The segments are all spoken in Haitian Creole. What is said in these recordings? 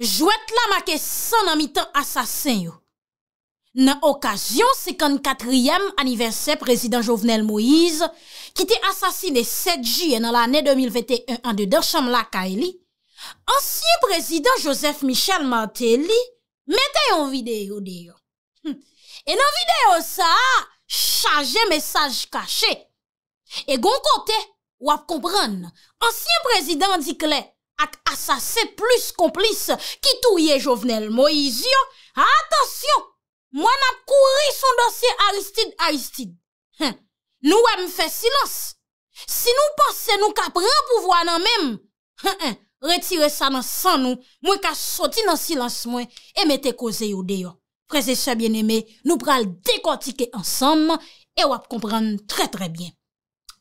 Jwet la makè san nan mitan asasen yo. Nan okasyon 54èm aniversè prezident Jovenel Moïse, ki te asasine 7 jye nan l'anè 2021 an de Dersham laka e li, ansyen prezident Joseph Michel Martelly, metè yon videyo diyo. Hm. E nan videyo sa, chaje mesaj kache. E gon kote, wap kompran, ansyen prezident di klet, ak asase plus komplis ki touye jovenel Moizio, atansyon, mwen ap kouri son dosye Aristide Aristide. Nou wèm fè silans, si nou pase nou kap repouvoan nan mèm, retire sa nan san nou, mwen ka soti nan silans mwen, eme te koze yo deyo. Prese se bien eme, nou pral dekotike ansanman, e wèm kompran trè trè byen.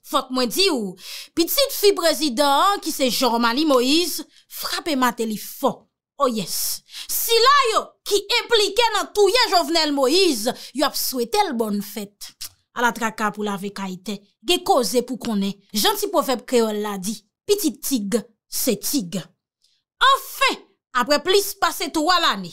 Fok mwen di ou, pitit fi prezident ki se Jean-Marie Moïse frape ma telifon. O oh yes, si la yo ki implike nan touye jovenel Moïse, yo ap souete l bon fèt. A la traka pou la vekaitè, ge koze pou konè, janti pofèp kreol la di, pitit tig, se tig. Anfè, apre plis pase touwa lani,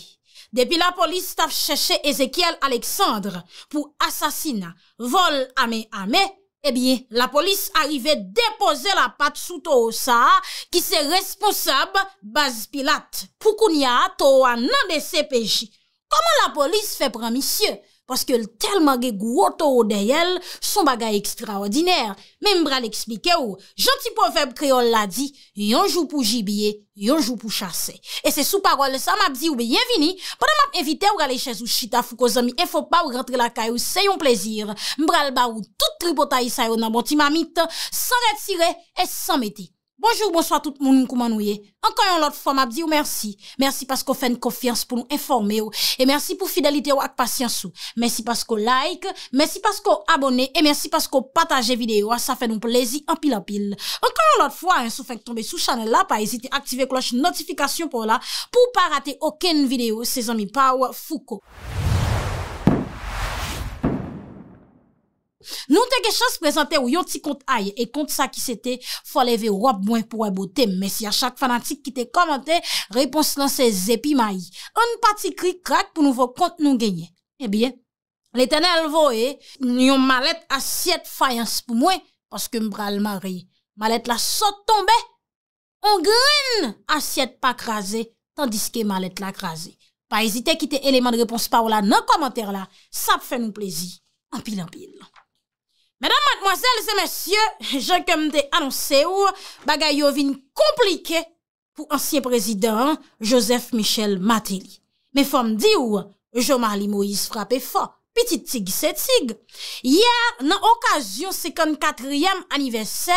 depi la polis taf chèche Ezekiel Aleksandre pou asasina, vol amè amè, Ebiye, eh la polis arrive depoze la pat sou Tohosa ki se responsab Bas Pilat. Poukounia, Tohosa nan de se peji. Koman la polis fe pramisye? Paske el telman ge gwo to ou dey el, son bagay ekstraordiner. Men mbral eksplike ou, janti poveb kreol la di, yonjou pou jibye, yonjou pou chase. E se sou parol sa map zi ou beyevini, padan map evite ou gale ches ou chita fou kozomi e fop pa ou rentre la kayo, se yon plezir. Mbral ba ou tout tripotay sa yo nan boti mamit, san retire e san metik. Bonjou, bonsoit tout moun m kouman ouye. Ankan yon lot fwa m ap di ou oh, mersi. Mersi pask ou fen kofians pou nou informe ou. Oh. E mersi pou fidelite oh, ou ak pasyans ou. Mersi pask ou like, mersi pask ou abone, e mersi pask ou pataje vide ou. A sa fen nou plezi anpil anpil. Ankan yon lot fwa, an sou fwenk tombe sou chanel la, pa ezite aktive kloche notifikasyon pou la, pou pa rate oken vide ou, se zanmi pa ou fou ko. Mersi pask ou like, mersi pask ou abone, kechans prezante ou yon ti kont aye e kont sa ki sete, fwa leve wap mwen pou e bote, mesi a chak fanatik ki te komante, repons nan se zepi mayi. Un pati kri krak pou nou vok kont nou genye. Ebyen, eh le tenen lvo e, nyon malet asyet fayans pou mwen paske mbral mari. Malet la sot tombe, on gwen asyet pa krasi tandiske malet la krasi. Pa ezite ki te eleman repons pa ou la nan komante la, sap fe nou plezi. Ampil ampil. Mèdam matmoazèl, zè mèsyè, jè kèm te anonsè ou bagay yo vin komplike pou ansyen prezident Joseph Michel Matéli. Mè fòm di ou, Jomali Moïse frapè fò, pitit tig se tig. Yè, nan okasyon 54èm anivesè,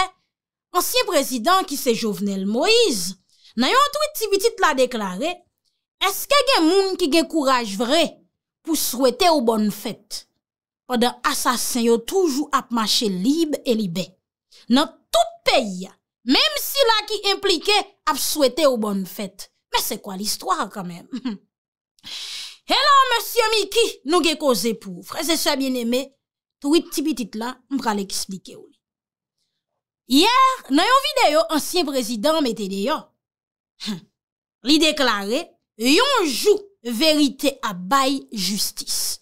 ansyen prezident ki se jovenel Moïse, nan yo an tout ti bitit la deklare, eske gen moun ki gen kouraj vre pou souwete ou bon fèt? Ou dan asasen yo toujou ap mache libe e libe. Nan tout pey ya. Mem si la ki implike ap swete ou bon fete. Men se kwa l'histoire kanmen. Hello monsieur Mickey. Nou ge koze pouf. Ese sou a bien eme. Tou it ti bitit la. Mbra le eksplike ou li. Yer nan yo vide yo ansyen prezident mette de yo. Li deklare. Yon jou verite ap bay justice.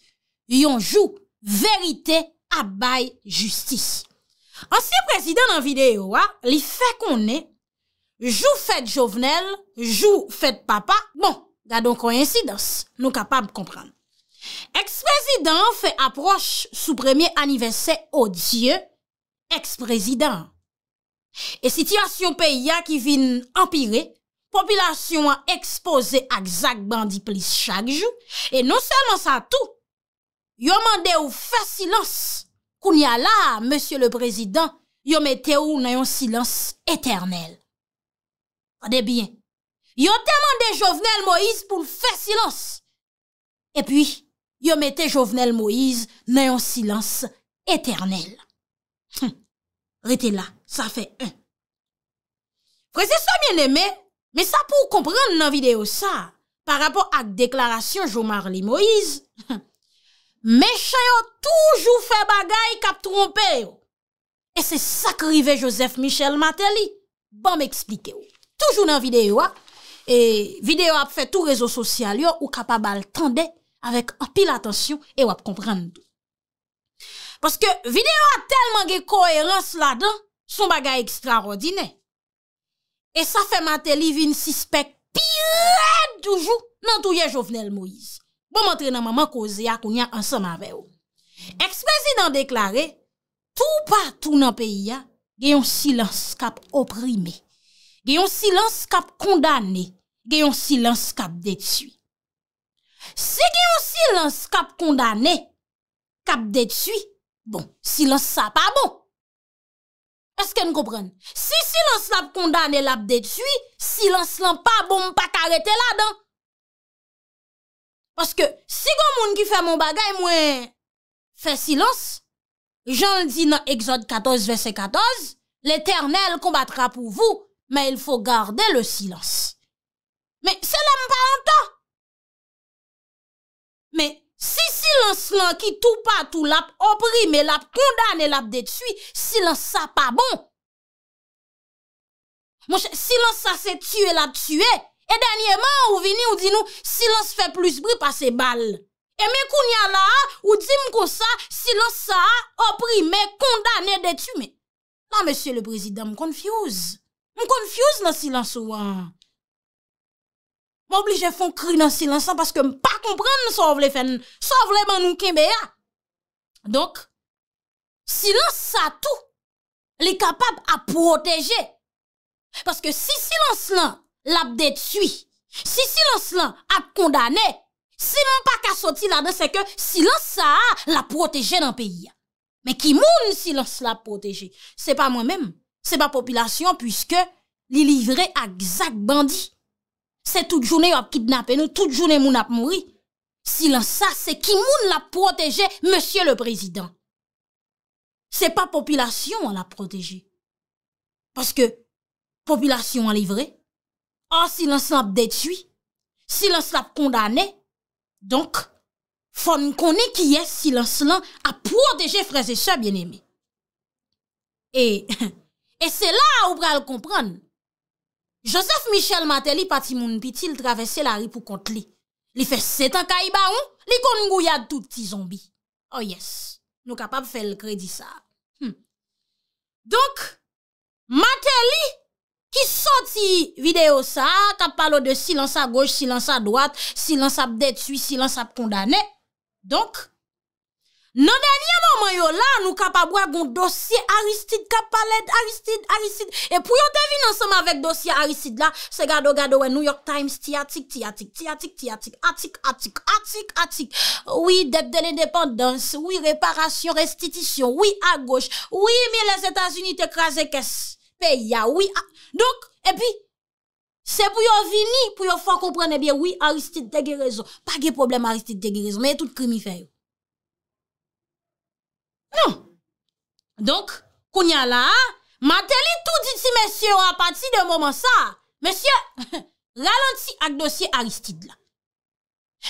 Yon jou verite. verite abay justis. Ansi prezident nan videyo a, li fe kon ne, jou fèd jovenel, jou fèd papa, bon, la don koyensidans, nou kapab kompran. Ex-prezident fe aproche sou premier anivesè o diye, ex-prezident. E sityasyon peya ki vin empire, popilasyon a ekspose ak zak bandi plis chak jou, e non selman sa tout, yo mande ou fè silans koun ya la, Monsie le Prezident, yo mette ou nan yon silans eternel. Fade bien, yo temande Jovenel Moïse pou fè silans, e pi, yo mette Jovenel Moïse nan yon silans eternel. Hm, rete la, sa fè un. Prezident mien eme, me sa pou komprende nan videyo sa, pa rapo ak deklarasyon Jovenel Moïse, hm, Mèche yo toujou fè bagay kap trompe yo E se sakrive Joseph Michel Mateli Bon mè eksplike yo Toujou nan videyo a E videyo ap fè tou rezo sosyal yo Ou kap a baltande Avèk apil atensyon E wap komprende dou Paske videyo a telman ge koherans la dan Son bagay ekstrarodine E sa fè Mateli vin sispek Pilèdoujou Nan touye Jovenel Moïse pa montre nan maman koze ya kou nyan ansan ma ve ou. Ekspresident deklare, tou pa tou nan peyi ya, genyon silans kap oprime. Genyon silans kap kondane, genyon silans kap detui. Se genyon silans kap kondane, kap detui, bon, silans sa pa bon. E sken gopren? Si silans la kondane, la detui, silans lan pa bon, pa karete la dan. Paske, si gwa moun ki fè moun bagay mwen fè silans, jan l di nan Exode 14, verset 14, l'Eternel kombatra pou vou, men il fò gardè le silans. Men, se lè m pa anta. Men, si silans lè ki tou pa tou lè ap opri, men lè ap kondane, lè ap detui, silans sa pa bon. Mwen chè, silans sa se tue, lè ap tue. E danyeman ou vini ou di nou, silans fe plus bri pa se bal. E me koun ya la, ou di m kon sa, silans sa, opri me, kondane de tume. La, monsie le prezident, m konfuse. M konfuse nan silans ouwa. M oblije fon kri nan silans sa, paske m pa komprende sa wavle fen, sa wavle man nou ke beya. Donk, silans sa tou, li kapap a proteje. Paske si silans nan, l ap det sui. Si silans lan ap kondane, seman pa ka soti lade, se ke silans sa la proteje nan peyi. Men ki moun silans la proteje. Se pa mwen men, se pa popilasyon, pwiske li livre ak zak bandi. Se tout jounen ap kidnape nou, tout jounen moun ap mouri. Silans sa, se ki moun la proteje, monsye le prezident. Se pa popilasyon an la proteje. Paske, popilasyon an livre, Or ah, silans lan ap detui, silans lan ap kondane, donk fon konen kiye silans lan ap pwoteje freze se bieneme. E se la oubra al kompran, Josef Michel Mateli pati moun piti l travese la ripu kont li. Li fe setan ka i baon, li kon ngou yad tout ti zombi. Oh yes, nou kapap fe l kredi sa. Hmm. Donk, Mateli... ki soti video sa, kapal o de silans a goj, silans a doat, silans ap detu, silans ap kondane. Donk, nan danyan moun man yo la, nou kapabwa gon dosye aristid, kapal ed, aristid, aristid, e pou yon devin ansam avek dosye aristid la, se gado gado we New York Times, ti atik, ti atik, ti atik, ti atik, atik, atik, atik, atik, oui deb dene depandans, oui reparasyon, restitisyon, oui a goj, oui mi les Etats Unites ekraje kes peya, ah, oui a... Ah. Donk, e pi, se pou yo vini, pou yo fwa komprene, biye, oui, Aristide tege rezo. Pa ge problem Aristide tege rezo, me yon tout krimi feyo. Non. Donk, konya la, mateli tout diti, mesye, ou apati de mouman sa. Mesye, ralenti ak dosye Aristide la.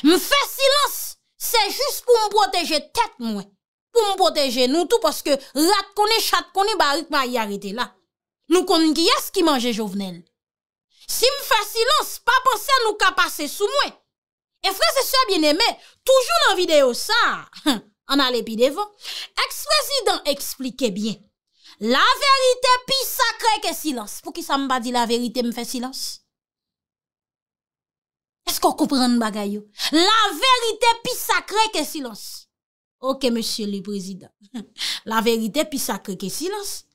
Mfe silas, se jist pou mw proteje tet mwen. Pou mw proteje nou tout, pwoske lak kone, chak kone, barik ma yarete la. Nou konn ki yas ki manje jovenel. Si m fè silans, pa pansè nou ka pase sou mwen. E frè se sè bienemè, toujou nan video sa. An alè pi devon. Ex-president, eksplike bien. La verite pi sakre ke silans. Pou ki sa m ba di la verite m fè silans? Esko koupran bagay yo? La verite pi sakre ke silans. Ok, monsieur le président. La verite pi sakre ke silans.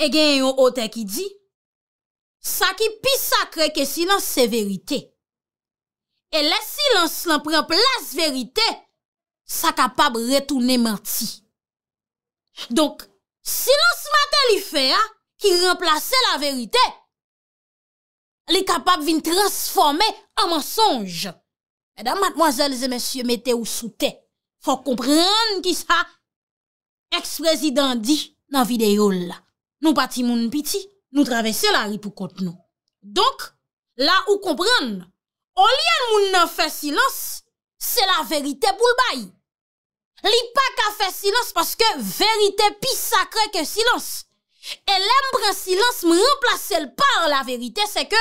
E gen yon ote ki di, sa ki pi sakre ke silans se verite. E le silans lan pren plas verite, sa kapab retounen manti. Donk, silans maten li fe a, ki renplase la verite, li kapab vin transforme an monsonj. E dan matmwazel ze monsye mete ou soute, fok komprende ki sa eks prezident di nan videyo la. Nou pati moun piti, nou travese la ripou kote nou. Donk, la ou kompran, olyen moun nan fe silans, se la verite bou l bayi. Li pa ka fe silans, paske verite pi sakre ke silans. E lem pre silans moun remplace l par la verite, se ke,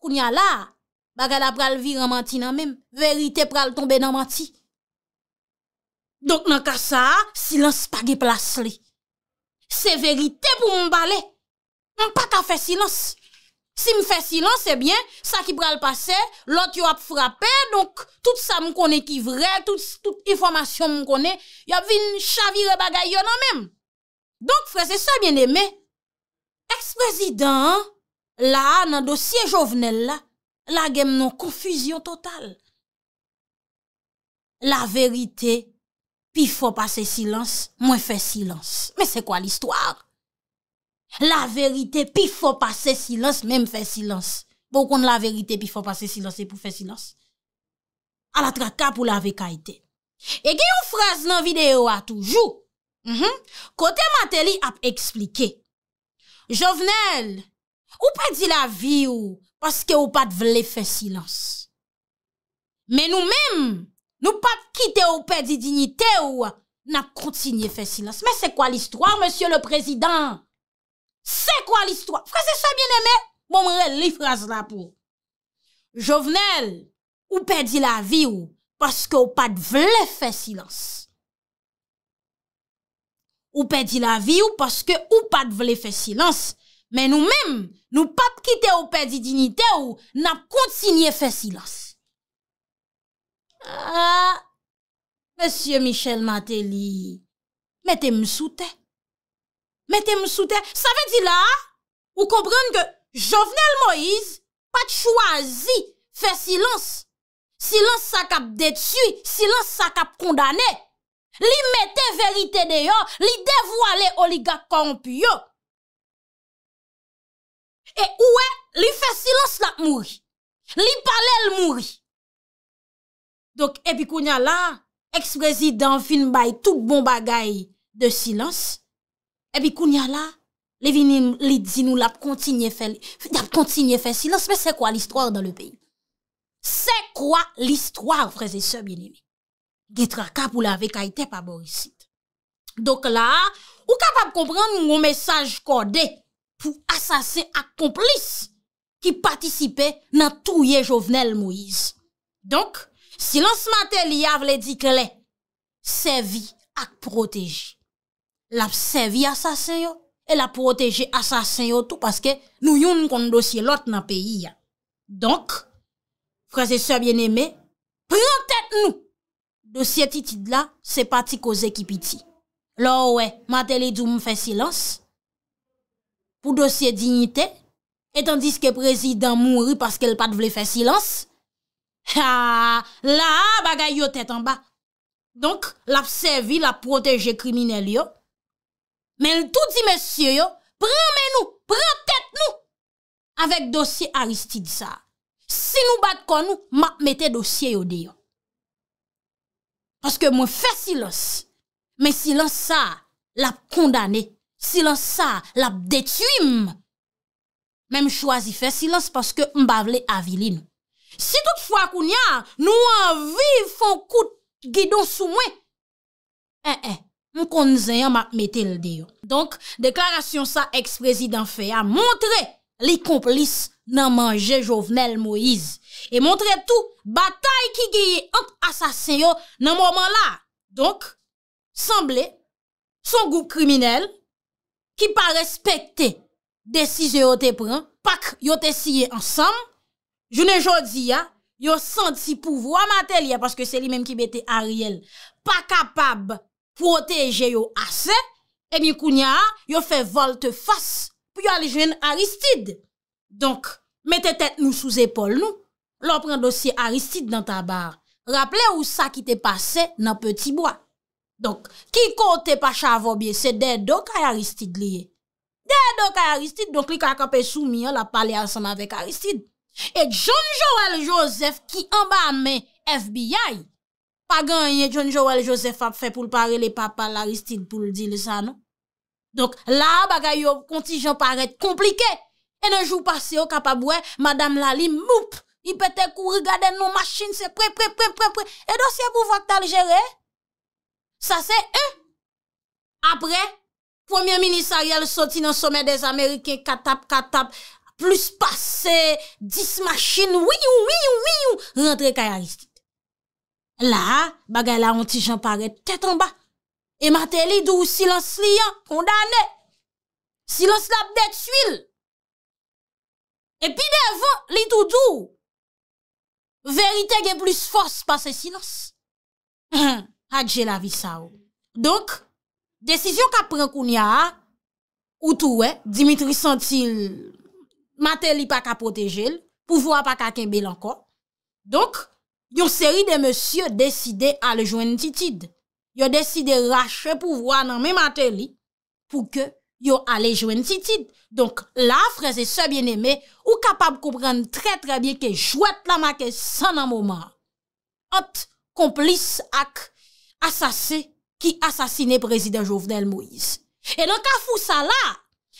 koun ya la, baga la pral vir amanti nan mem, verite pral tombe nan amanti. Donk nan ka sa, silans pa ge plas li. Se verite pou mou mbale, mou pa ka fe silans. Si mou fe silans, sebyen, eh sa ki pral pase, lot yo ap frape, donk, tout sa mou kone ki vre, tout informasyon mou kone, yo ap vin chavire bagay yo nan menm. Donk, frese, sebyen deme, eks prezident la an nan dosye jovenel la, la gem nan konfuzyon total. La verite... pi fò pase silans, mwen fè silans. Mè sè kwa l'histoire? La verite, pi fò pase silans, mè m fè silans. Bò kon la verite, pi fò pase silans, e pou fè silans. A la traka pou la vè kaite. E gen yon fras nan videyo a toujou. Mhm. Kote mateli ap eksplike. Jovenel, ou pa di la vi ou paske ou pa d'vle fè silans. Mè nou mèm, Nou pat kite ou pedi dignite ou nap kontinye fe silans. Men se kwa l'histoire, monsye le prezident? Se kwa l'histoire? Fwese se bieneme, bon mre li fras la pou. Jovenel ou pedi la vi ou paske ou pat vle fe silans. Ou pedi la vi ou paske ou pat vle fe silans. Men nou men, nou pat kite ou pedi dignite ou nap kontinye fe silans. Ah, Monsie Michel Mateli, mette msoute, mette msoute, sa ve di la, ou kompran ke Jovenel Moïse pat chwazi, fe silons, silons sa kap detu, silons sa kap kondane, li mette verite deyo, li devwale oliga kampyo. E oue, li fe silons la mouri, li pale l mouri. Donk, epi kou nya la, eks prezident fin bay tout bon bagay de silans, epi kou nya la, levin li di nou la p kontinye fè silans, mè se kwa l'istroar dan le peyi? Se kwa l'istroar, freze se, bini mi? Gitra kap ou la vek aite pa borisit. Donk la, ou kapap kompran moun mènsaj kode pou asase ak komplis ki patisipe nan touye jovenel mouise. Donk, Silans mater li avle di kle, sevi ak proteji. Lap sevi asasen yo, el ap proteji asasen yo, tout paske nou yon kon dosye lot nan peyi ya. Donk, prese se bieneme, prentet nou dosye titi la, se pati ko zekipiti. Lo we, mater li djoum fe silans, pou dosye dignite, etan diske prezident mouri paske el pat vle fe silans, Ha, la bagay yo tet anba. Donk, la psevi, la proteje krimine li yo. Men tout di men sye yo, pren men nou, pren tet nou, avek dosye Aristide sa. Si nou bat kon nou, ma mete dosye yo deyo. Paske mwen fesilos, men silon sa, la p kondane. Silon sa, la p detu im. Men mw chwazi fesilos, paske mbavle avili nou. Si tout fwa kou nyar, nou an vive fon kout gidon sou mwen. E, e, mou kon zeyan mak metel deyo. Donk, deklarasyon sa eks-prezident fey a montre li komplis nan manje jovenel Moïse. E montre tou batay ki geye ant asasen yo nan mouman la. Donk, sanble, son goup kriminel ki pa respekte desi yo te pren, pak yo te siye ansam, Jounen jodi ya, yo senti pouvwa mater li ya paske se li menm ki bete Ariel pa kapab pwoteje yo ase e mi kounya yo fe volte fase pou yo ale jwen Aristide. Donk, mette tet nou sou zepol nou, lopren dosye Aristide nan ta bar. Raple ou sa ki te pase nan peti bwa. Donk, ki kote pa chavobye, se dedo kaya Aristide li ye. Dedo kaya Aristide, donk li kaka pe soumi la pale asan avèk Aristide. E John Joël Joseph ki anba men FBI, pa ganyen John Joël Joseph ap fe pou l'pare le papa l'aristik pou l'dile sa, non? Donk la bagay yo kontijon paret komplike. E nanjou pase yo kapabwe, madame lali moup. I pete kou regade nou machin se pre, pre, pre, pre, pre. E dosye pou vakt aljere? Sa se e. Apre, premier ministerial soti nan sommet des Amerike katap, katap. Plus pase, dis machine, wiyou, wiyou, wiyou, rentre kaya ristite. La, bagay la an ti jan pare, tet an ba. E mate li dou silans li an, kondane. Silans lap det suil. E pi devan, li toutou. Verite gen plus fos pase silans. Hadje la vi sa oh. ou. Donk, desisyon ka pren koun ya, ou tou we, Dimitri sentil... mater li pa ka potejel, pou vwa pa ka kembel anko. Donk, yon seri de monsye deside ale jwen titid. Yon deside rache pou vwa nan men mater li pou ke yon ale jwen titid. Donk, la, freze se bieneme, ou kapab kouprenne tre tre bie ke jwet la ma ke san nan mouman. Ot, komplis ak asase ki asasine prezident Jovdel Moïse. E non ka fousa la,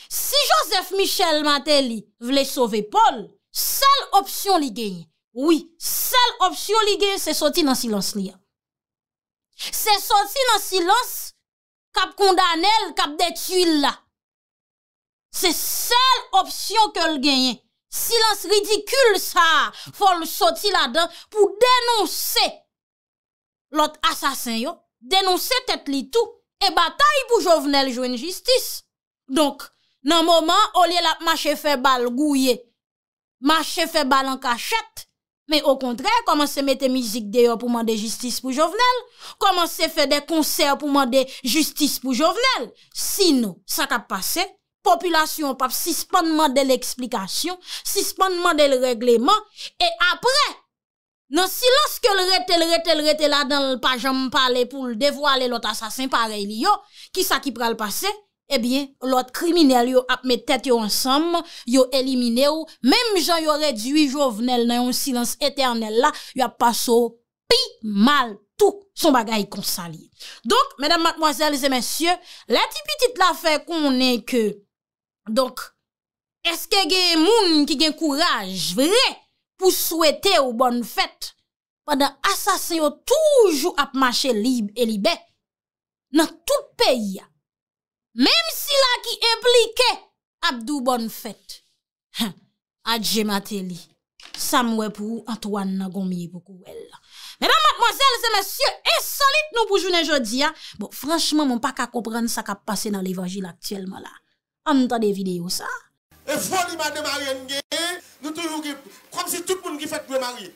Si Joseph Michel Maté li vle sove Paul, sel opsyon li genye. Oui, sel opsyon li genye se soti nan silans li ya. Se soti nan silans, kap kondanel, kap detu il la. Se sel opsyon ke l genye. Silans ridikul sa, fol soti la dan, pou denonsè lot asasen yo, denonsè tet li tou, e batay pou jovenel jwen justice. Nan mouman, olye la mache fe bal gouye, mache fe bal an kachet, men o kontre, koman se mette mizik deyo pou mande justice pou jovenel, koman se fe de konser pou mande justice pou jovenel. Sino, sa kap pase, populasyon paf sispande man de l'eksplikasyon, sispande man de l'regleman, e apre, nan si laske l rete l rete l rete la dan l pajam pale pou l devwale lot asasin pareli yo, ki sa ki pra l pase? ebyen, eh lout kriminel yo ap me tèt yo ansam, yo elimine yo, mem jan yo redwi jovenel nan yon silans eternel la, yo ap paso pi mal tout son bagay konsali. Donk, medan matmoazèlize mèsyè, la tipitit la fè konen ke, donk, eske gen moun ki gen kouraj vre, pou souwete ou bon fèt, padan asasen yo toujou ap mache libe, nan tout peyi ya, Mèm si la ki implike Abdou Bonne fète, adjè matè li, sa mwè pou Antoine Nagomye pou kouè la. Mèdam matmozèl, se mèsyè esolit nou pou jounen jodi ya, bon franchman mwen pa ka koupren sa ka pase nan l'evangile aktuelman la. An mwen ta de videyo sa. E foli madèmaryen gen, nou tou yon grip, krom si tout moun ki fèt lèmaryen.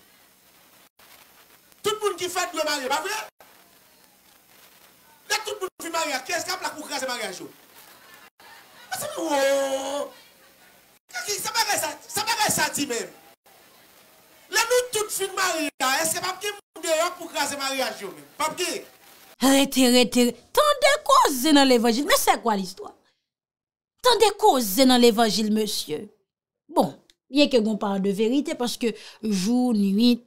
Tout moun ki fèt lèmaryen, ba vèl! tout le monde fait mariage, qui est-ce qui a pour craser mariage ah, oh. Ça paraît ça, ça paraît ça dit même. Là nous tout fin mariage, est-ce que pas qui dehors pour craser mariage Pas qui Arrêtez, arrêtez. Tant de causes dans l'évangile, mais c'est quoi l'histoire Tant de causes dans l'évangile, monsieur. Bon, bien que vous parle de vérité, parce que jour, nuit,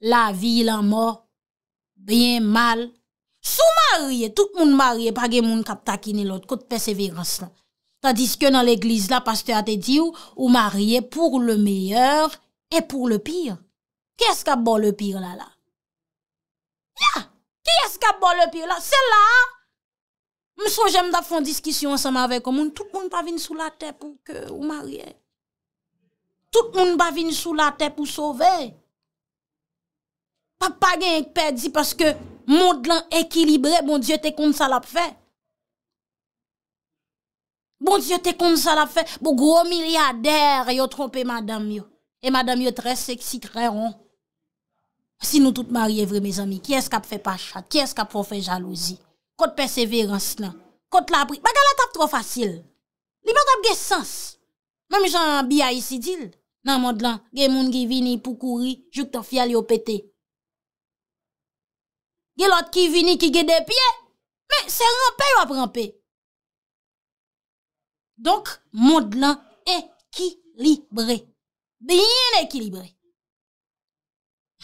la vie, la mort, bien, mal, Sou marye, tout moun marye, pa gen moun kap takine lot, kote peseverans lan. Tadiske nan l'eglise la, paste a te di ou, ou marye pou le meyyeur e pou le pire. Kè eska bo le pire la la? Ya! Kè eska bo le pire la? Se la! Mousso jem da foun diskisyon anseman avekou moun, tout moun pa vin sou la te pou ke ou marye. Tout moun pa vin sou la te pou sove. Pa gen ek pedi, paske... Monde lan ekilibre, bon diyo te kont salap fe. Bon diyo te kont salap fe, bo gro milyader yo trompe madame yo. E madame yo tre seksik, tre ron. Si nou tout mari evre, me zami, kye skap fe pachat, kye skap pou fe jalouzi. Kote perseverans la, kote labri. Ba gala tap tro fasil. Li mante ap ge sens. Mame jan bi a yisi dil. Nan monde lan, ge moun ge vini pou kouri, jok ta fyal yo pete. Gye lot ki vini, ki gye depye. Men, se rampè yo ap rampè. Donk, moun lan ekilibre. Bien ekilibre.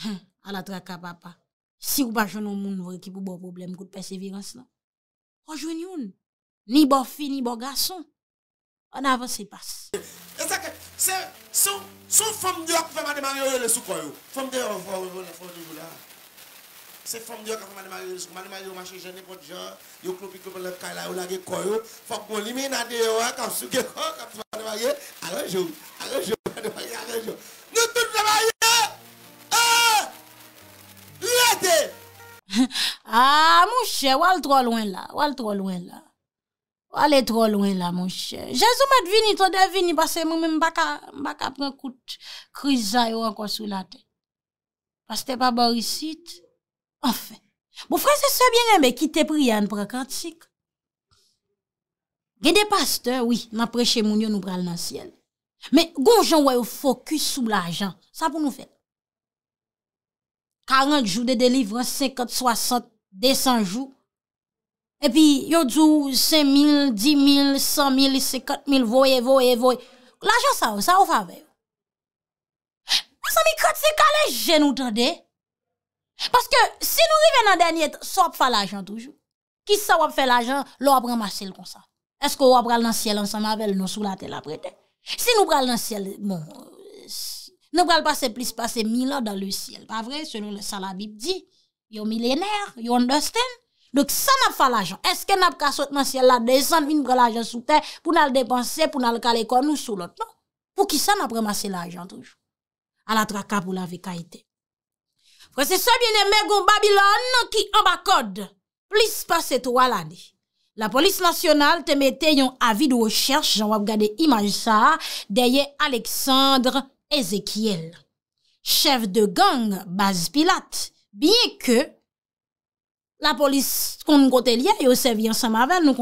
An hmm, atrak apapa. Si ou pa joun ou moun vre ki pou bo problem kout persevirans nan. O joun youn. Ni bo fi, ni bo gason. An avan se pas. E sakè, se sou fom diwa kou fèm ade maryo yo le soukoy yo. Fom diwa, ou vwa, ou vwa, ou vwa, ou vwa, ou vwa, ou vwa. Se fom diyo kakou mani marye, mani marye yo mwache jene poti jor, yo klopi klopi lakay la ou lage koyo, fok moun limi nade yo, kakou suke, kakou mani marye, alonjou, alonjou, mani marye, alonjou. Nou tout mwarye, aaaah, lete! Aaaa, mwen che, wale tro lwen la, wale tro lwen la, wale tro lwen la, mwen che. Jezou mwen vini, ton devini, pase mwen mwen baka, mwen baka pren kout kriza yo anko sou la ten. Pase te pa borisit. Afen, bo fwese sebyen enbe ki te priyan prekantik. Gen de paste, oui, ma preche moun yo nou pral nan sien. Men, goun joun wè ou fokus sou l'ajan, sa pou nou fè. 40 jou de delivre, 50, 60, 200 jou. E pi, yo djou 5.000, 10.000, 100.000, 50.000, voye, voye, voye. L'ajan sa ou, sa ou fave. Mwen se mi kratik ale jen ou tade. Paske, si nou reven nan den yet, sa wap fa la ajan toujou. Ki sa wap fa la ajan, lou ap remasel kon sa. Eske wap pral nan siel ansan mavel, nou sou late la prete. Si nou pral nan siel, nou pral pase plis pase milan dan le siel. Pa vre, se nou le salabib di, yo milenar, yo understand. Dok sa wap fa la ajan. Eske nap ka sot nan siel la desan, vin pral la ajan sou pe, pou nan l depanse, pou nan l kale kon nou sou lot. Non, pou ki sa wap remasel la ajan toujou. A la traka pou la veka ite. Fwese sa bine mè goun Babilon ki ambakod. Plis paset wala di. La polis nasyonal te mette yon avi dwo chers, jan wap gade imaj sa, deye Aleksandre Ezekiel, chev de gang Baz Pilat, binye ke la polis kon gote lye, yo se vyan sa mavel, nou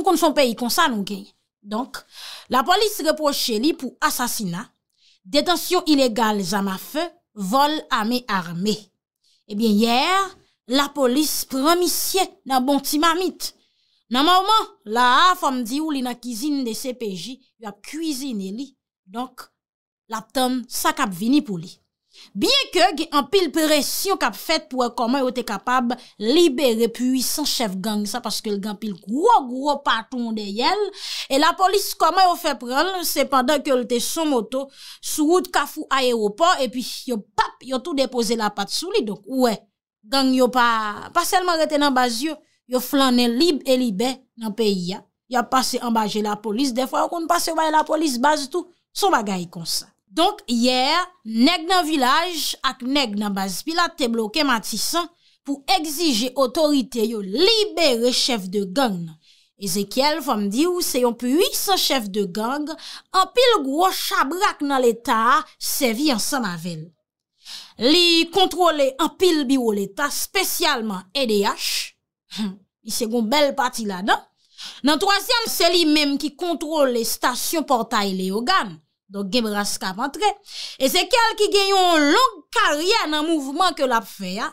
kon son peyi konsa nou gen. Donk, la polis repoche li pou asasina, detansyon ilegal zama fe, vol ame arme. Ebyen eh yer, la polis promisye nan bonti mamit. Nan mouman, la afam di ou li nan kizine de CPJ ya kizine li. Donk, la tom sakap vini pou li. Biye ke an pil presyon kap fet pou a e koman yo te kapab libere puisan chef gang sa Paske el gang pil gwo gwo paton de yel E la polis koman yo fe pral sepandan ke el te son moto sou wout kafou a eropor E pi yo pap yo tou depose la pat sou li Donk oue gang yo pa selman rete nan baz yo Yo flanen libe e libe nan peyi ya Yo pase ambaje la polis De fwa yo kon pase vaye la polis baz tou Son bagay kon sa Donk, yer, neg nan vilaj ak neg nan baspilat te bloke matisan pou egzije otorite yo libere chef de gang. Ezekiel vam di ou se yon pu 800 chef de gang, an pil gro chabrak nan l'Etat, se vi ansan avel. Li kontrole an pil biwo l'Etat, spesyalman EDH. Y se goun bel pati la, nan? Nan toasyan, se li mem ki kontrole stasyon portay le yo gang. Donk gebra skap antre, Ezekiel ki gen yon long karyen an mouvman ke lap fe ya,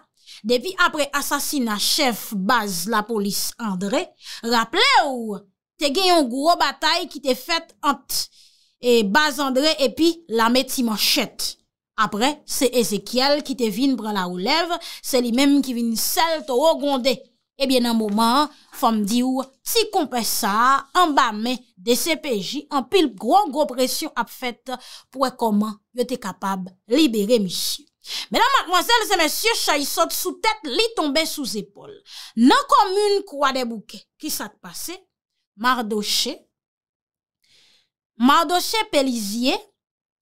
depi apre asasina chef baz la polis André, raple ou, eh, te gen yon gwo batay ki te fet ant, e baz André epi la meti manchet. Apre, se Ezekiel ki te vin pran la ou lev, se li menm ki vin sel to o gonde. Ebyen eh nan mouman, fòm di ou, si kompè sa, an bame de se peji, an pil gro, gro presyon ap fèt pou e koman yote kapab libere misi. Mè nan mwazèl, zè mè sye, chay sot sou tèt, li tombe sou zépol. Nan kom moun kwa de bouke, ki sa te pase, mardoshe, mardoshe pelizye,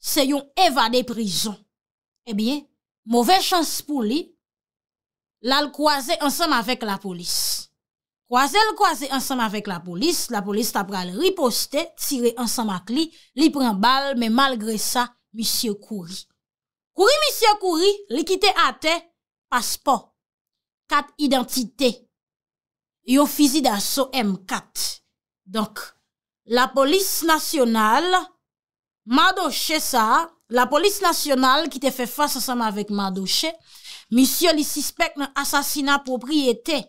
se yon evade prizon. Ebyen, eh mouve chans pou li, La l'kwaze ansanm avek la polis. Kwaze l'kwaze ansanm avek la polis, la polis tapra l'riposte, tire ansanm ak li, li pren bal, me malgre sa, misye kouri. Kouri misye kouri, li kite ate, paspo. Kat identite. Yo fizi da so M4. Donk, la polis nasyonal, madoche sa, la polis nasyonal ki te fe fase ansanm avek madoche, Misyon li sispek nan asasina propriyete.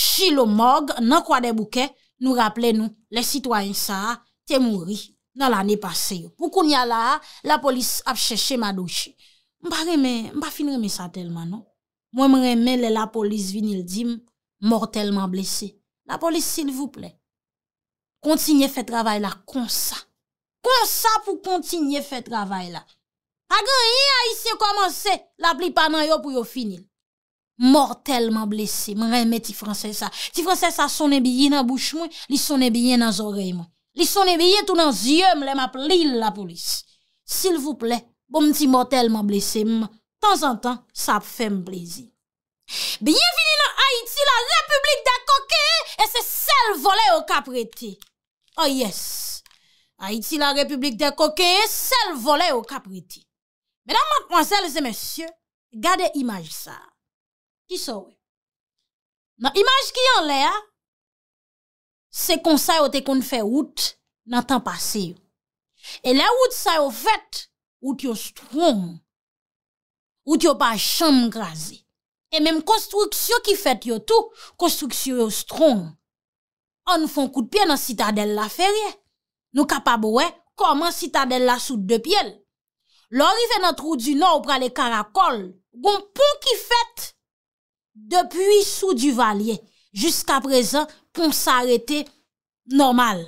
Chi lo mog nan kwa de bouke nou rappele nou. Le sitwany sa te mouri nan l'an e paseyo. Poukoun ya la, la polis ap cheshe ma douche. Mpa fin reme sa telman nou. Mwen reme le la polis vinil dim, mortelman blese. La polis silvouple. Kontinye fe travay la konsa. Konsa pou kontinye fe travay la. A gen yi a itse komanse, la pli pa nan yo pou yo finil. Mortelman blese, mwen reme ti franse sa. Ti franse sa sone biye nan bouch mwen, li sone biye nan zoreyman. Li sone biye tout nan zye mwen ap li la polis. Sil vouple, bon ti mortelman blese mwen, tan zan tan, sa ap fe mplezi. Biye finil nan Haiti, la republik de Koke, e se sel vole yo kapreti. Oh yes, Haiti, la republik de Koke, sel vole yo kapreti. Medan mank mwazel se mesye, gade imaj sa, ki so, nan imaj ki yon le a, se konsayote kon fè wout, nan tan pase yo. E le wout sa yo fèt, wout yo stroum, wout yo pa chanm graze. E menm konstruksyo ki fèt yo tou, konstruksyo yo stroum. An nou fon kout pye nan sitadel la fè rye. Nou kapab wè, koman sitadel la soute de pye lè. Lor ive nan trou di nan ou prale karakol, goun pou ki fet depuy sou du valye, jiska prezan pou msa arete normal.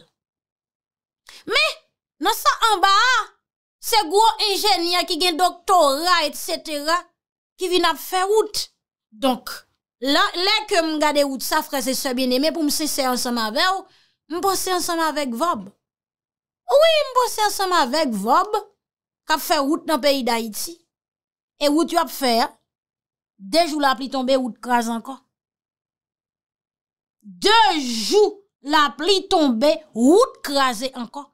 Me, nan sa anba, se gwo enjenya ki gen doktorat, et cetera, ki vin ap fe wout. Donk, lè ke m gade wout sa, fre se se bine, me pou mse se ansama vew, m pos se ansama vek vob. Ou e m pos se ansama vek vob? kap fè route nan peyi d'Haïti, e route wap fè, dejou la pli tombe, route kras ankon. Dejou la pli tombe, route kras ankon.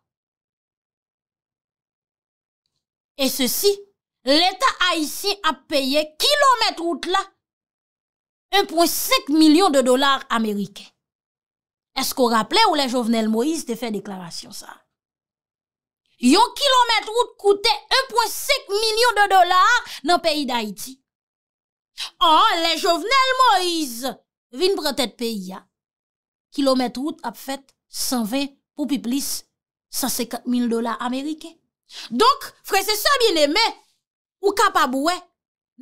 E se si, l'Etat Haïti ap peye kilomètre route la, 1.7 milyon de dolar Amerike. Eskou rappele ou le jovenel Moïse te fè deklarasyon sa? Yon kilomet route koute 1.5 milyon de dolar nan peyi d'Haïti. Oh, le jovenel Moïse, vin bretèd peyi ya. Kilomet route ap fèt 120 pou pi plis 150 mil dolar Amerike. Donk, fwese sa bin eme, ou kap ap wè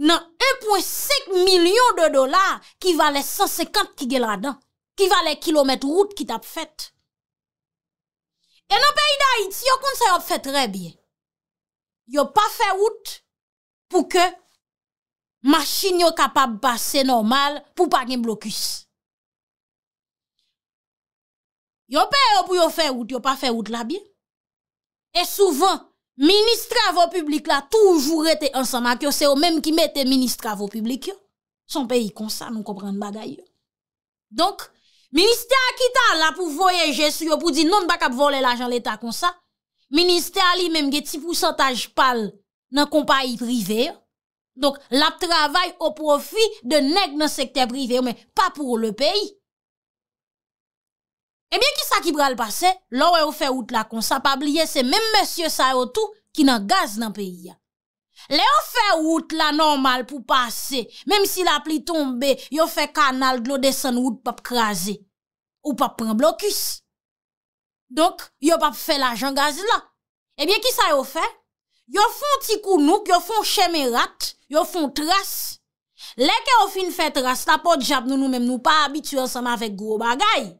nan 1.5 milyon de dolar ki vale 150 ki gè la dan. Ki vale kilomet route ki tap fèt. E nan peyi da iti, yo kon se yo fè tre biye. Yo pa fè wout pou ke machin yo kapab basse normal pou pa gen blokus. Yo peyo pou yo fè wout, yo pa fè wout la biye. E souvan, ministre avopublik la toujou rete ansan mak yo, se yo menm ki me te ministre avopublik yo. Son peyi kon sa, nou komprende bagay yo. Donk, Ministè Akita non, la pou voyeje sou yo pou di non bak ap vole la jan l'Etat konsa. Ministè Ali menm ge tipou santaj pal nan kompayi prive. Donk la travay o profi de neg nan sekte prive, men pa pou le peyi. Ebyen eh ki sa ki bral pase, lorè ou feout la konsa, pa blye se menm M. Sarotou ki nan gaz nan peyi ya. Le yo fè wout la normal pou pase, mem si la pli tombe, yo fè kanal glode san wout pap kraze, ou pap pren blokus. Donk, yo pap fè la jan gaz la. Ebyen, ki sa yo fè? Yo foun tikounouk, yo foun chemerat, yo foun tras. Le ke yo fè fè tras, la pot jap nou nou mem nou pa abitue anseman fèk gro bagay.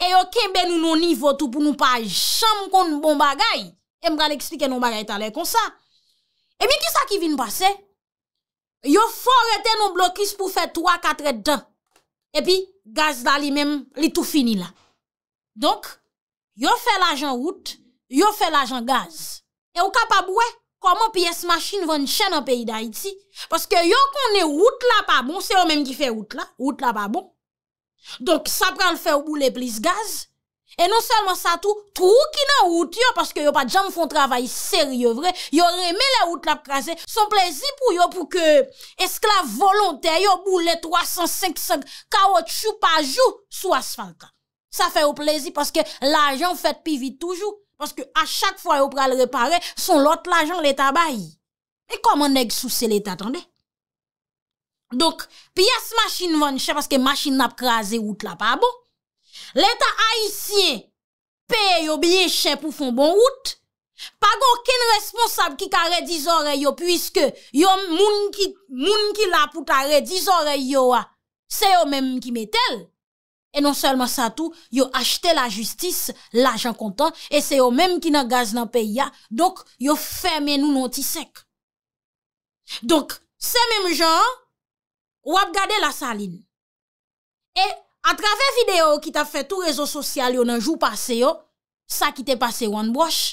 E yo kebe nou nou nivotou pou nou pa jam kon nou bon bagay. E mga le eksplike nou bagay talè kon sa. E mi ki sa ki vin pase? Yo fò rete nou blokis pou fè 3-4 etan. E pi gaz la li mèm, li tout fini la. Donk, yo fè la jan wout, yo fè la jan gaz. E wè wè wè, kwa mò piye s'machine vèn chèn an peyi da iti. Pòske yo konè wout la pa bon, se yo mèm ki fè wout la, wout la pa bon. Donk, sa pran fè wou le plis gaz. E non selman sa tou, trou ki nan wout yo, paske yo pa djam foun travay seryevre, yo reme le wout la pkaze, son plezi pou yo pou ke esklave volontè, yo bou le 300-500 kawot choupajou sou asfalka. Sa fe yo plezi paske la jan fèt pi vitoujou, paske a chak fwa yo pral repare, son lot la jan leta bayi. E koman neg sou se leta atande? Dok, pi yas masin vwane, se paske masin apkaze wout la pabou, L'État haïsien peye yo biye chè pou fon bon wout, pa gò kèn responsab ki kare dizore yo, pwiske yo moun ki la pou kare dizore yo wa, se yo mèm ki metel. E non selman sa tout, yo achete la justice, l'ajan kontan, e se yo mèm ki nan gaz nan peya, dok yo fèmè nou nan ti sek. Dok, se mèm jan, wap gade la salin. E, A travè videyo ki ta fè tou rezo sosyal yon anjou pase yo, sa ki te pase yon broche.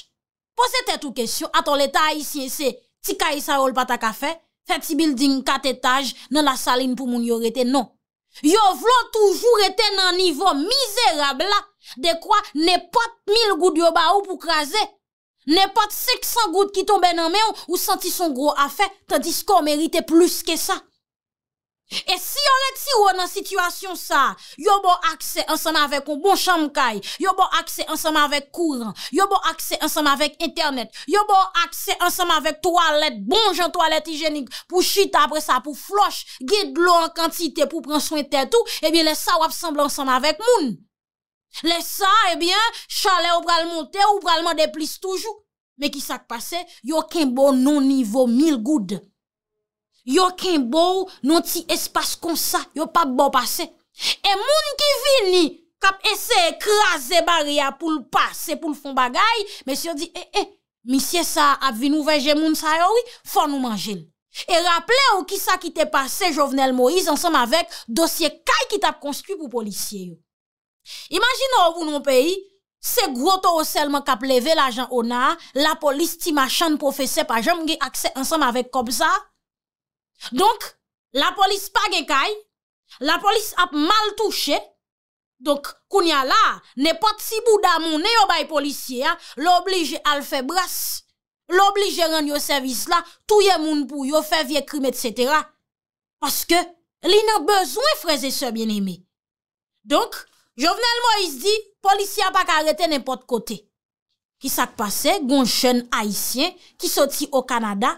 Pose te tou kesyon, ato le ta a yisi ese, ti kayi sa ol pa ta kafe, fè ti building kat etaj nan la salin pou moun yorete, non. Yon vlo toujou rete nan nivou mizerab la, de kwa ne pat mil gout yo ba ou pou krasè. Ne pat seksan gout ki tombe nan men ou senti son gro afe, ta disko merite plus ke sa. E si yon et si wè nan situasyon sa, yo bon akse ansama vek ou bon chamkay, yo bon akse ansama vek kouran, yo bon akse ansama vek internet, yo bon akse ansama vek toalet, bon jan toalet hygienik, pou chit apre sa, pou floch, gid lò an kantite pou pranswente tout, ebyen eh le sa wap sembl ansama vek moun. Le sa, ebyen, eh chale ou pral montè, ou pral mande plis toujou. Me ki sak pase, yo ken bon non nivou mil goud. Yo ken bo nou ti espas kon sa, yo pa bo pase. E moun ki vini, kap ese e kras e bariya pou l'pase pou l'fon bagay, mes yo di, e, e, misye sa ap vinou veje moun sa yowi, fò nou manjel. E rapple ou ki sa ki te pase Jovenel Moïse ansam avek dosye kaj ki tap konstu pou polisye yo. Imagin nou ou pou nou peyi, se groto ou selman kap leve la jan ona, la polis ti machan profese pa jom ge akse ansam avek kop za, Donk, la polis pa gen kay, la polis ap mal touche, donk, kounya la, ne pot si bouda moun, ne yo bay polisye, lo oblige alfe bras, lo oblige ren yo servis la, touye moun pou yo fe vie krim, et cetera. Paske, li nan bezwen freze se bien eme. Donk, jovenel Moïse di, polisye ap ak arete ne pot kote. Ki sak pase, gonchen haisyen, ki soti o Kanada,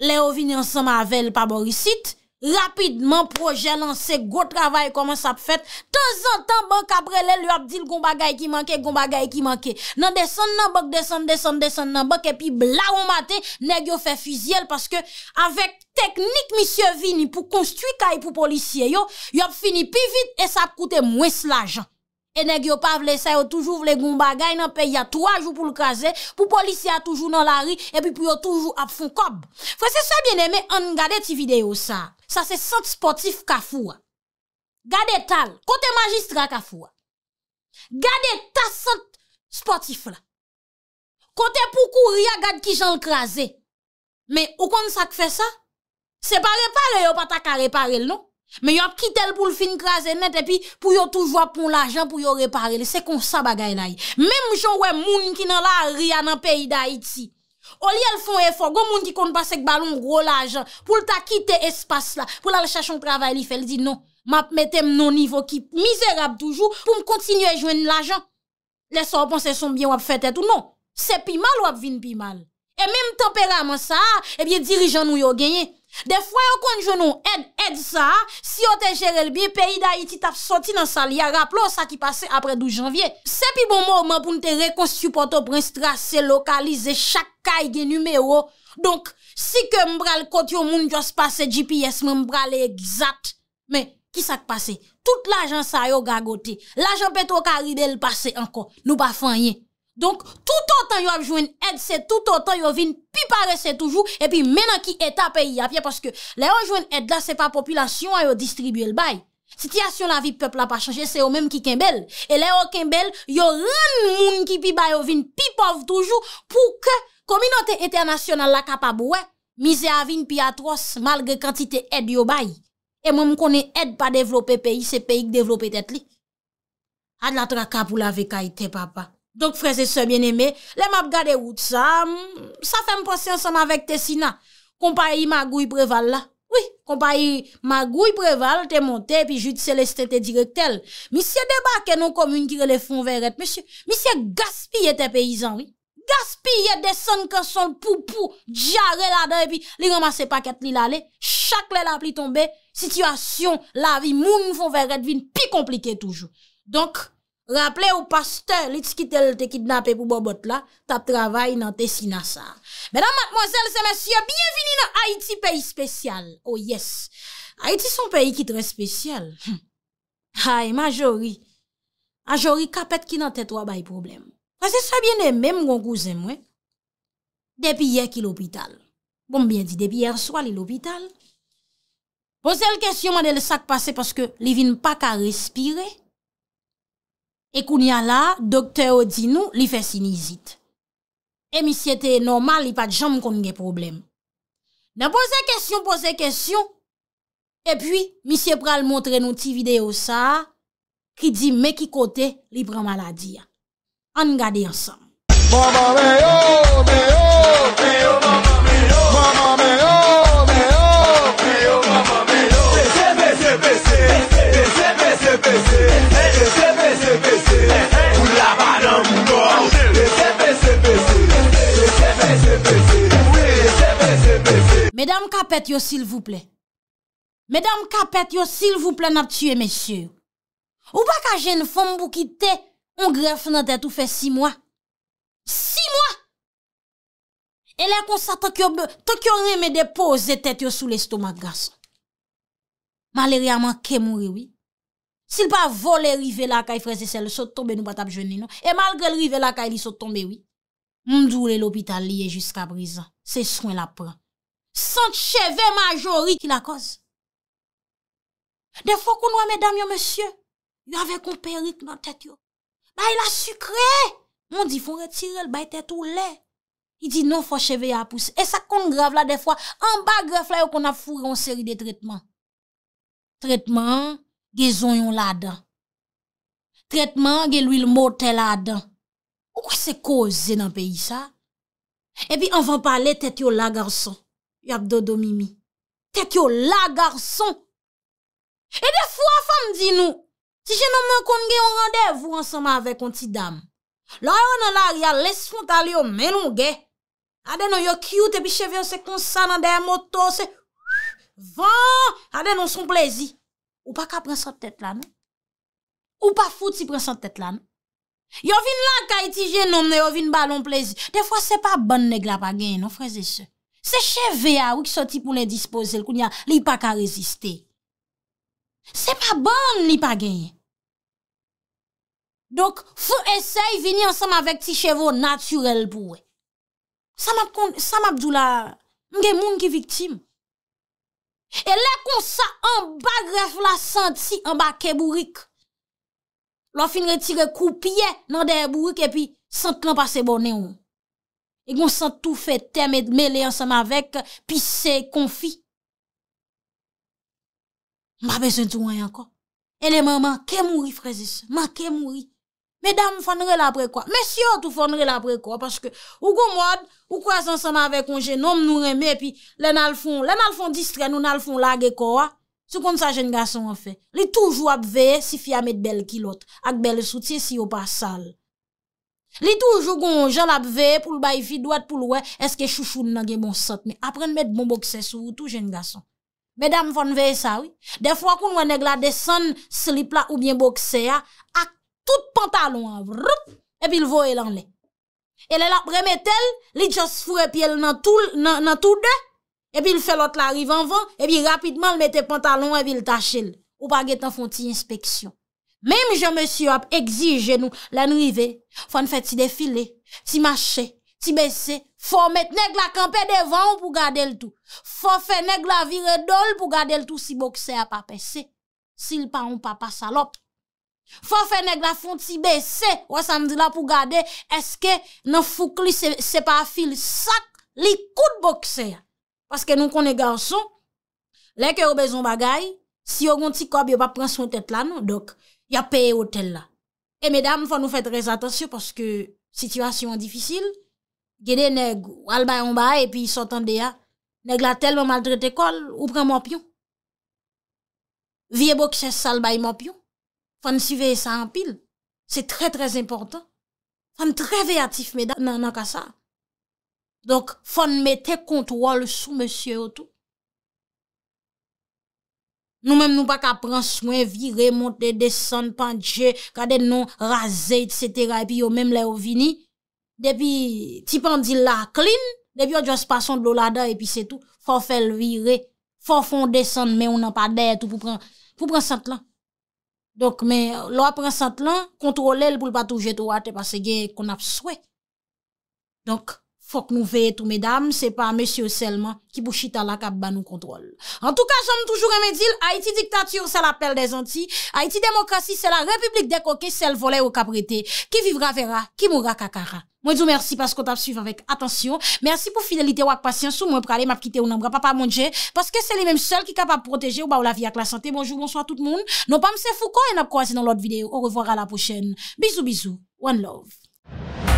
Le yo vini ansan mavel pa borisit, rapidman proje lanse, go travay koman sa ap fet, tenzantan ban kabrele, lyo ap dil gomba gay ki manke, gomba gay ki manke, nan desan nan bak, desan, desan, desan nan bak, epi bla ou maten, neg yo fe fizyel, paske avek teknik misye vini, pou konstwi kay pou polisye yo, yo ap fini pi vit, e sa ap koute mwes la jan. E neg yo pa vle sa yo toujou vle goun bagay nan pe ya 3 jou pou l'kaze pou polisya toujou nan la ri epi pou yo toujou ap foun kob. Fwese sa bieneme an gade ti video sa. Sa se sot sportif ka fwa. Gade tal. Kote magistra ka fwa. Gade ta sot sportif la. Kote pou kou ria gade ki jan l'kaze. Me okon sa kfe sa. Se pa repare yo pata ka repare l nou. Me yo ap kite l pou l fin kraze net epi pou yo touj wap pou l ajan pou yo repare. Le se kon sa bagay la. Mem jow wè moun ki nan la a ria nan peyi da iti. O li el fon e fon. Gon moun ki kont bas ek balon, ro l ajan pou l ta kite espas la. Pou la l chachon travay li fel di non. Ma ap metem non nivou ki mizerab toujou pou m kontinu e jwen l ajan. Le sa wap anseson bie wap fet etou. Non, se pi mal wap vin pi mal. E mem temperament sa, e eh bie dirijan nou yo genye. De fwa yo konjou nou, ed, ed sa, si yo te jerel bi, peyi da iti tap soti nan sali, ya raplo sa ki pase apre 12 janvye. Sepi bon mou, man pou nte rekonsupoto prens trase, lokalize, chak kay gen numero. Donk, si ke mbral kot yo moun jos pase GPS, men mbral e egzat. Men, ki sa ki pase? Tout l'ajan sa yo gagote. L'ajan peto ka ride l'pase anko. Nou pa fanyen. Donk, tout an tan yo avjwen ed se, tout an tan yo vin pi pare se toujou, epi menan ki eta peyi apye, paske le yo jwen ed la, se pa populasyon yo distribuyel bay. Sityasyon la vi pepl la pa chanje, se yo menm ki kembel. E le yo kembel, yo ren moun ki pi bay yo vin pi pov toujou, pou ke kominote internasyonal la kapab wè, mize avin pi atros, malge kantite ed yo bay. E menm konen ed pa devlope peyi, se peyi ki devlope tet li. Ad la traka pou la vekay te papa. Donk freze se byen eme, le map gade wout sa, sa fe m posye ansan avek te sina. Kompa yi magou yi prevale la. Oui, kompa yi magou yi prevale, te monte, pi jute seleste te direk tel. Misye debake nou komyne kire le fon veret, misye. Misye gaspye te peyizan, oui. Gaspye de san ke son poupou, diare la de, pi li remase paket li la le. Chak le la pli tombe, sityasyon la vi moun nou fon veret, vi npi komplike toujou. Donk. Rapple ou paste, lits ki tel te kidnap e pou bo bot la, ta travay nan te sinasa. Menan matmozèl se mèsyo, biyevini nan Haiti, peyi spesyal. Oh yes, Haiti son peyi ki tre spesyal. Hay, ma jori, a jori kapet ki nan te trwa bayi problem. Wazè sa biene mèm gongouzè mwen, depi yè ki l'hôpital. Bombyen di, depi yè rsoy li l'hôpital. Pozèl kèsyon man el sak pase, paske li vin pa ka respirey. E koun ya la, dokte o di nou li fè sinizit. E misye te normal li pat jam kon nge problem. Na pose kèsyon, pose kèsyon. E pwi, misye pral montre nou ti video sa, ki di me ki kote li pran maladi ya. An gade yansan. Bon, bon, Medanm kapet yo silvouple. Medanm kapet yo silvouple nap tue, mesyur. Ou pa ka jen fom pou kite, on gref nan tet ou fe si mwa. Si mwa! E lè konsa tokyo reme depose tet yo sou l'estomak gas. Maleryaman kemure, oui. Sil pa vole rive la ka y freze sel, sot tombe nou bat ap jeni, non. E malgre rive la ka y li sot tombe, oui. Mdoule l'opital liye jusqu'a brisa. Se soen la pran. San cheve majori ki la koz. De fwa kon wame dam yo monsye, yon ave komperik nan tet yo. Ba il a sukre. Mon di fon retire l bay tet ou le. I di non fwa cheve ya pousse. E sa kon grave la de fwa. An bagre fwa yo kon a fwou yon seri de tretman. Tretman ge zon yon la dan. Tretman ge lwil motel la dan. Ou ki se koze nan peyi sa? E bi an van pale tet yo la garson. yo ap dodo mimi, tek yo la garson. E de fwa fam di nou, ti jenon mwen kon gen yon randev ou ansama avek yon ti dam. Loi yon nan la, yon lesfonte al yo menon gen. Aden yon yon kiw te e pi cheve yon se konsan nan de yon moto se, van, aden yon son plezi. Ou pa ka pren son tet la, ou pa fout si pren son tet la. Yo vin lanka yon ti jenon, yo vin balon plezi. De fwa se pa ban neglapa gen, nou freze se. Se cheve a wik soti pou ne dispose l kou nya li pa ka reziste. Se pa ban li pa genye. Donk fou esey vini ansanm avek ti chevo naturel pou we. Sanm abdou la, mge moun ki viktim. E lè kon sa an bag ref la santi an bak e bourik. Lò fin re tire koupiye nan de e bourik e pi sant lan pase bonen ou. E gonsan tou fè teme, mele ansama vek, pi se konfi. Ma bezen tou wany anko. E le maman ke mouri, frezise. Ma ke mouri. Medam fè nre la prekwa. Mesyot ou fè nre la prekwa. Paske ou gomod, ou kwa ansama vek onje, nom nou reme, pi len alfon, len alfon distre, nou alfon lage kwa. Sou kon sa jen gason anfe. Li toujou ap ve, si fya met bel kilot. Ak bel souti, si yo pa sal. Li tou jougon jal ap veye pou l bay fi, doat pou l wey, eske chou chou nan gen bon sot me. Aprende met bon bokse sou, tou jen gason. Medam fon veye sa wey, defwa kon wene gla desen slip la ou bien bokse ya, ak tout pantalon avroup, epi l voye lan le. E l el ap remet el, li jos fure pi el nan tou de, epi l felot la rivan van, epi rapidman l mette pantalon epi l tache el. Ou pa get an fonti inspeksyon. Mèm jèmè si yo ap egzije nou, lèn rive, fòn fè ti defile, ti mache, ti bese, fò mèt nèk la kampe devan pou gade l'tou, fò fè nèk la vire dol pou gade l'tou si bokse a pa pese, sil pa ou pa pa salop. Fò fè nèk la fòn ti bese, wè san di la pou gade, eske nan fò kli se pa fil sak li kout bokse a. Ya peye otel la. E medam, fon nou fe trez atensyon, poske situasyon an difisil, gede neg albay an bay, epi sotan deya, neg la telman maldret ekol, ou pren mwapyon. Vie bok ches salbay mwapyon. Fon si veye sa an pil. Se tre trez importan. Fon tre vey atif medam nan an kasa. Donk fon mette kont wal sou mwasyon otou. Nou menm nou pa ka pran swen, vire, monte, desan, pandje, kade non, raze, etc. Epi yo menm le ou vini. Depi ti pandi la klin, depi yo jas pason do la da epi se tou. Fof el vire, fofon desan, men ou nan pa de, tout pou pran sant lan. Dok men, lo a pran sant lan, kontrole el pou l patou jeto wate, pase gen kon ap swen. Dok. Fok nou ve etou, medam, se pa M. Selman ki bouchi tala kap ban nou kontrol. En tout ka, jom toujou remedil, Haiti diktatyr sa la pel de zanti. Haiti demokrasi se la republik de koke sel vole ou kap rete. Ki vivra vera, ki moura kakara. Mwen djou mersi paskou ta psuiv avèk, atensyon. Mersi pou fidelite wak pasyansou, mwen prale map kite ou nan bra pa pa moun dje. Paske se li menm sel ki kapap proteje ou ba ou la vi ak la sante. Bonjou, bonsoit tout moun. Non pa mse fou kon en ap kwa se nan lot videyo. Ou revoar a la pochen. Bizou, bizou